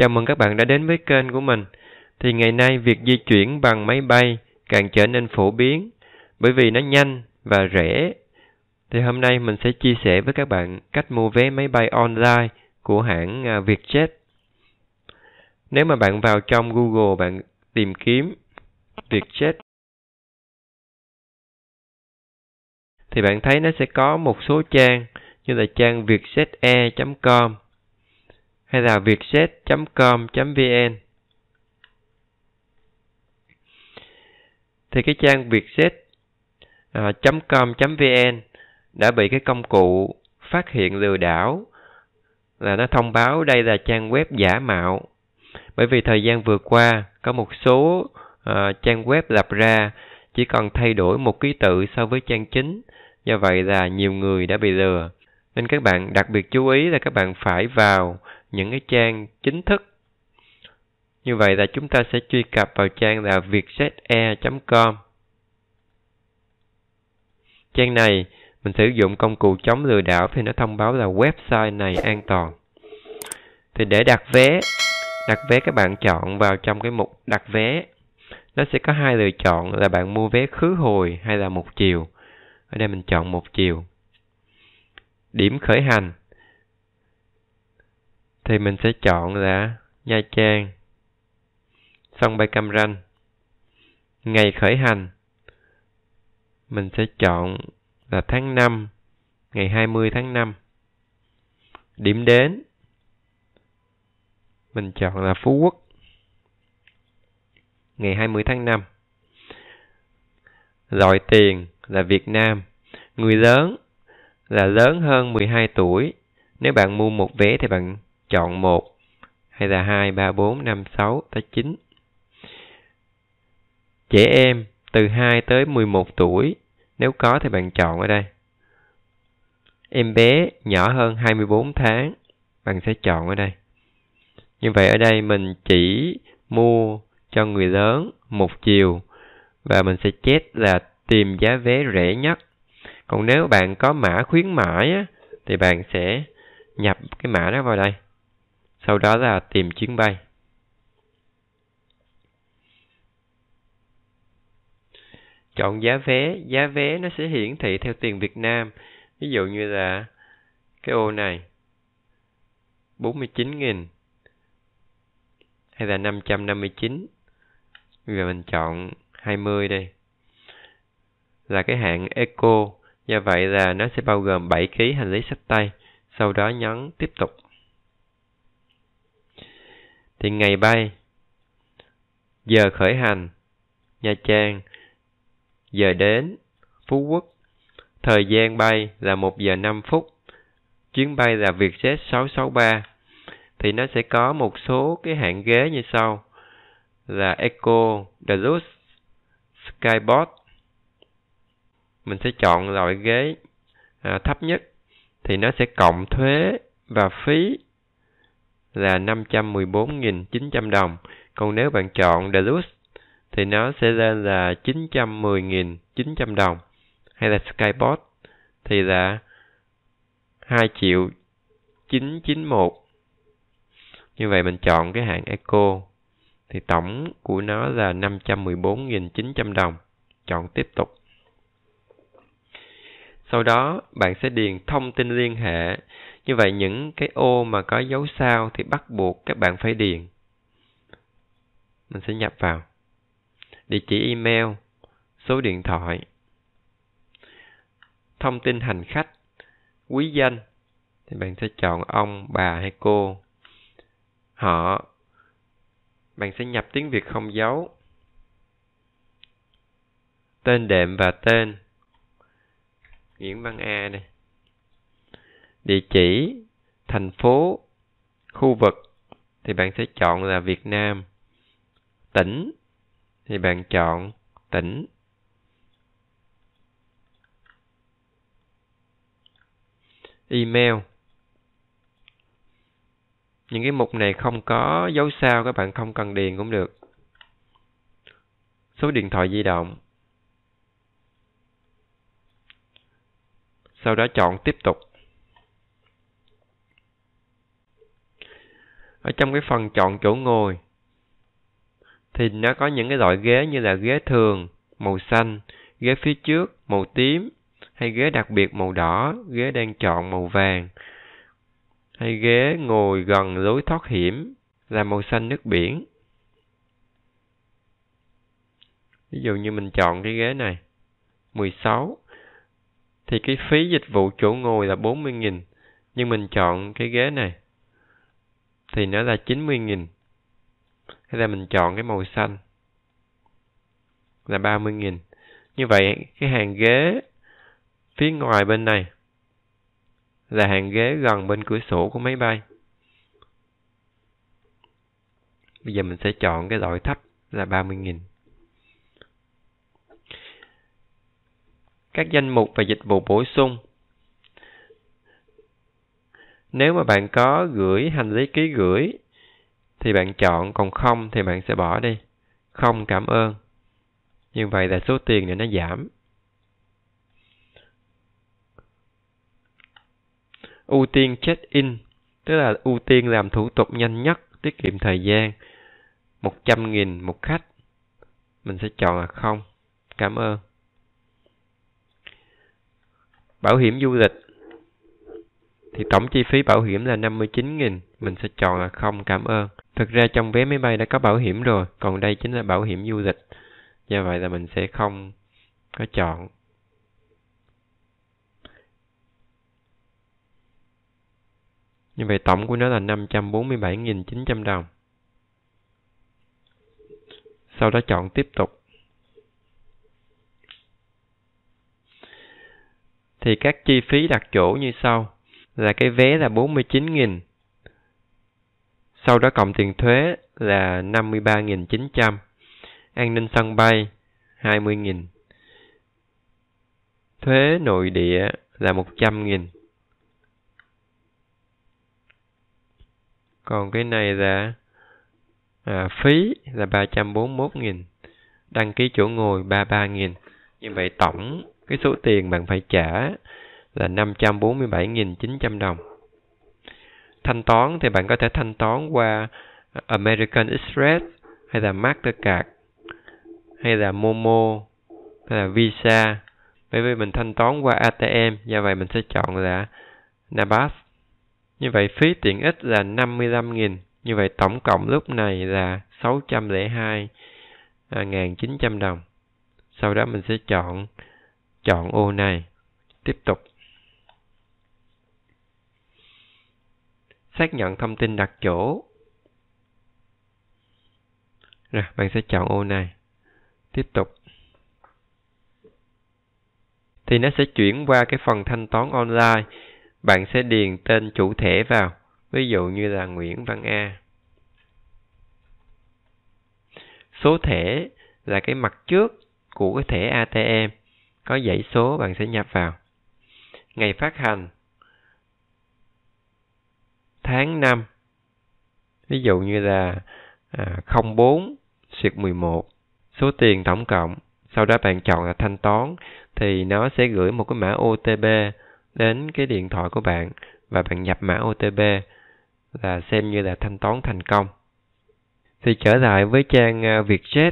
Chào mừng các bạn đã đến với kênh của mình. Thì ngày nay việc di chuyển bằng máy bay càng trở nên phổ biến bởi vì nó nhanh và rẻ. Thì hôm nay mình sẽ chia sẻ với các bạn cách mua vé máy bay online của hãng à, Vietjet. Nếu mà bạn vào trong Google bạn tìm kiếm Vietjet thì bạn thấy nó sẽ có một số trang như là trang vietjetair.com hay là vietjet.com.vn thì cái trang vietjet.com.vn à, đã bị cái công cụ phát hiện lừa đảo là nó thông báo đây là trang web giả mạo bởi vì thời gian vừa qua có một số uh, trang web lập ra chỉ cần thay đổi một ký tự so với trang chính do vậy là nhiều người đã bị lừa nên các bạn đặc biệt chú ý là các bạn phải vào những cái trang chính thức. Như vậy là chúng ta sẽ truy cập vào trang là vietjete.com. Trang này mình sử dụng công cụ chống lừa đảo thì nó thông báo là website này an toàn. Thì để đặt vé, đặt vé các bạn chọn vào trong cái mục đặt vé. Nó sẽ có hai lựa chọn là bạn mua vé khứ hồi hay là một chiều. Ở đây mình chọn một chiều. Điểm khởi hành thì mình sẽ chọn là Nha Trang sân bay Cam Ranh ngày khởi hành mình sẽ chọn là tháng 5 ngày 20 tháng 5 điểm đến mình chọn là Phú Quốc ngày 20 tháng 5 loại tiền là Việt Nam người lớn là lớn hơn 12 tuổi nếu bạn mua một vé thì bạn chọn 1 hay là 2, 3, 4, 5, 6 tới 9. Trẻ em từ 2 tới 11 tuổi, nếu có thì bạn chọn ở đây. Em bé nhỏ hơn 24 tháng, bạn sẽ chọn ở đây. Như vậy ở đây mình chỉ mua cho người lớn một chiều và mình sẽ chết là tìm giá vé rẻ nhất. Còn nếu bạn có mã khuyến mãi á, thì bạn sẽ nhập cái mã đó vào đây sau đó là tìm chuyến bay. Chọn giá vé, giá vé nó sẽ hiển thị theo tiền Việt Nam. Ví dụ như là cái ô này 49.000 hay là 559. bây giờ mình chọn 20 đây. Là cái hạng Eco. Do vậy là nó sẽ bao gồm 7 kg hành lý sách tay. Sau đó nhấn tiếp tục thì ngày bay giờ khởi hành nha trang giờ đến phú quốc thời gian bay là 1 giờ 5 phút chuyến bay là vietjet 663 thì nó sẽ có một số cái hạng ghế như sau là eco deluxe skyboard mình sẽ chọn loại ghế à, thấp nhất thì nó sẽ cộng thuế và phí là 514.900 đồng. Còn nếu bạn chọn Deluxe thì nó sẽ lên là 910.900 đồng. Hay là Skyport thì là 2 triệu 991. Như vậy mình chọn cái hạng Eco thì tổng của nó là 514.900 đồng. Chọn tiếp tục. Sau đó, bạn sẽ điền thông tin liên hệ như vậy những cái ô mà có dấu sao thì bắt buộc các bạn phải điền. Mình sẽ nhập vào. Địa chỉ email, số điện thoại, thông tin hành khách, quý danh. Thì bạn sẽ chọn ông, bà hay cô. Họ. Bạn sẽ nhập tiếng Việt không dấu. Tên đệm và tên. Nguyễn Văn A đây địa chỉ, thành phố, khu vực thì bạn sẽ chọn là Việt Nam. Tỉnh thì bạn chọn tỉnh. Email. Những cái mục này không có dấu sao các bạn không cần điền cũng được. Số điện thoại di động. Sau đó chọn tiếp tục. ở trong cái phần chọn chỗ ngồi thì nó có những cái loại ghế như là ghế thường màu xanh, ghế phía trước màu tím hay ghế đặc biệt màu đỏ, ghế đang chọn màu vàng hay ghế ngồi gần lối thoát hiểm là màu xanh nước biển. Ví dụ như mình chọn cái ghế này, 16 thì cái phí dịch vụ chỗ ngồi là 40.000 nhưng mình chọn cái ghế này thì nó là 90.000 hay là mình chọn cái màu xanh là 30.000 như vậy cái hàng ghế phía ngoài bên này là hàng ghế gần bên cửa sổ của máy bay bây giờ mình sẽ chọn cái loại thấp là 30.000 các danh mục và dịch vụ bổ sung nếu mà bạn có gửi hành lý ký gửi thì bạn chọn, còn không thì bạn sẽ bỏ đi. Không cảm ơn. Như vậy là số tiền này nó giảm. Ưu tiên check-in, tức là ưu tiên làm thủ tục nhanh nhất, tiết kiệm thời gian. 100.000 một khách. Mình sẽ chọn là không. Cảm ơn. Bảo hiểm du lịch thì tổng chi phí bảo hiểm là 59.000, mình sẽ chọn là không cảm ơn. Thực ra trong vé máy bay đã có bảo hiểm rồi, còn đây chính là bảo hiểm du lịch. Do vậy là mình sẽ không có chọn. Như vậy tổng của nó là 547.900 đồng. Sau đó chọn tiếp tục. Thì các chi phí đặt chỗ như sau là cái vé là 49.000. Sau đó cộng tiền thuế là 53.900. An ninh sân bay 20.000. Thuế nội địa là 100.000. Còn cái này là à, phí là 341.000. Đăng ký chỗ ngồi 33.000. Như vậy tổng cái số tiền bạn phải trả là 547.900 đồng. Thanh toán thì bạn có thể thanh toán qua American Express hay là Mastercard hay là Momo hay là Visa. Bởi vì mình thanh toán qua ATM, do vậy mình sẽ chọn là Nabas. Như vậy phí tiện ích là 55.000. Như vậy tổng cộng lúc này là 602.900 đồng. Sau đó mình sẽ chọn chọn ô này. Tiếp tục. xác nhận thông tin đặt chỗ. Rồi, bạn sẽ chọn ô này. Tiếp tục. Thì nó sẽ chuyển qua cái phần thanh toán online. Bạn sẽ điền tên chủ thể vào. Ví dụ như là Nguyễn Văn A. Số thẻ là cái mặt trước của cái thẻ ATM. Có dãy số bạn sẽ nhập vào. Ngày phát hành tháng 5. Ví dụ như là à, 04 siệt 11 số tiền tổng cộng sau đó bạn chọn là thanh toán thì nó sẽ gửi một cái mã OTP đến cái điện thoại của bạn và bạn nhập mã OTP là xem như là thanh toán thành công. Thì trở lại với trang à, Vietjet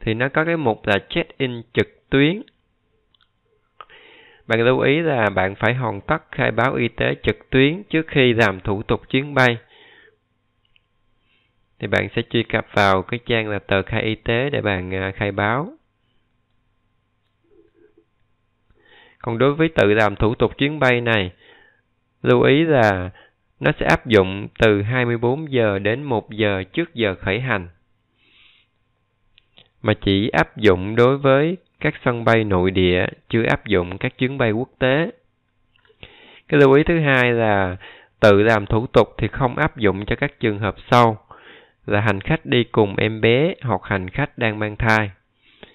thì nó có cái mục là check-in trực tuyến bạn lưu ý là bạn phải hoàn tất khai báo y tế trực tuyến trước khi làm thủ tục chuyến bay. Thì bạn sẽ truy cập vào cái trang là tờ khai y tế để bạn à, khai báo. Còn đối với tự làm thủ tục chuyến bay này, lưu ý là nó sẽ áp dụng từ 24 giờ đến 1 giờ trước giờ khởi hành mà chỉ áp dụng đối với các sân bay nội địa chưa áp dụng các chuyến bay quốc tế. Cái lưu ý thứ hai là tự làm thủ tục thì không áp dụng cho các trường hợp sau là hành khách đi cùng em bé hoặc hành khách đang mang thai.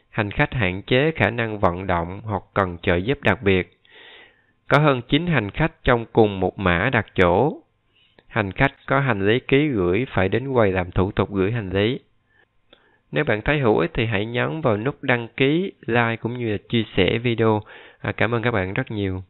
Hành khách hạn chế khả năng vận động hoặc cần trợ giúp đặc biệt. Có hơn 9 hành khách trong cùng một mã đặt chỗ. Hành khách có hành lý ký gửi phải đến quầy làm thủ tục gửi hành lý. Nếu bạn thấy hữu ích thì hãy nhấn vào nút đăng ký, like cũng như là chia sẻ video. À, cảm ơn các bạn rất nhiều.